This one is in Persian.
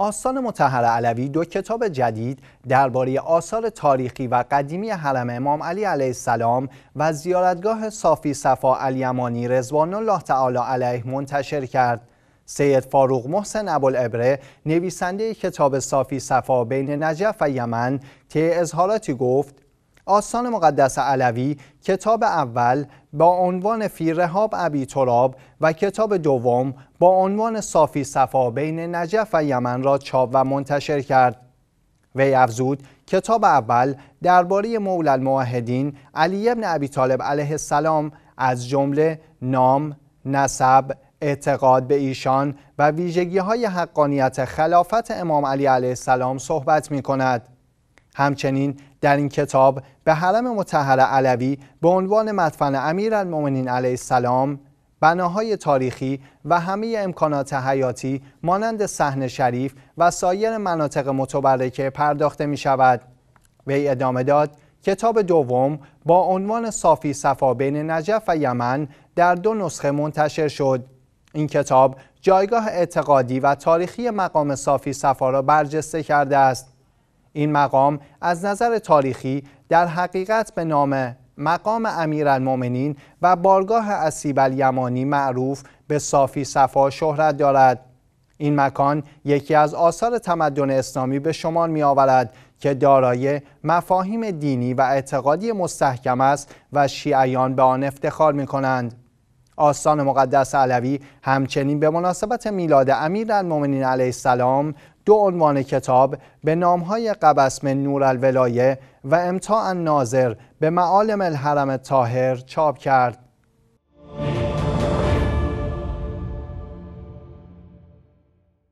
آستان متحر علوی دو کتاب جدید درباره آثار تاریخی و قدیمی حرم امام علی علیه السلام و زیارتگاه صافی صفا الیمانی رضوان الله تعالی علیه منتشر کرد. سید فاروق محسن ابره نویسنده کتاب صافی صفا بین نجف و یمن طی اظهاراتی گفت آستان مقدس علوی کتاب اول با عنوان فیرهاب ابی و کتاب دوم با عنوان صافی صفا بین نجف و یمن را چاپ و منتشر کرد وی افزود کتاب اول درباره مولا الموحدین علی ابن ابی طالب علیه السلام از جمله نام، نسب، اعتقاد به ایشان و ویژگی های حقانیت خلافت امام علی علیه السلام صحبت می کند. همچنین در این کتاب به حرم متحر علوی به عنوان مدفن امیرالمومنین علیه السلام بناهای تاریخی و همه امکانات حیاتی مانند صحن شریف و سایر مناطق متبرکه پرداخته می شود. وی ادامه داد کتاب دوم با عنوان صافی صفا بین نجف و یمن در دو نسخه منتشر شد. این کتاب جایگاه اعتقادی و تاریخی مقام صافی صفا را برجسته کرده است. این مقام از نظر تاریخی در حقیقت به نام مقام امیرالمؤمنین و بارگاه اسیب الیمانی معروف به صافی صفا شهرت دارد این مکان یکی از آثار تمدن اسلامی به شمار می آورد که دارای مفاهیم دینی و اعتقادی مستحکم است و شیعیان به آن افتخار می کنند. آستان مقدس علوی همچنین به مناسبت میلاد امیر علیه السلام دو عنوان کتاب به نامهای قبسم الولایه و امتاع ناظر به معالم الحرم تاهر چاپ کرد.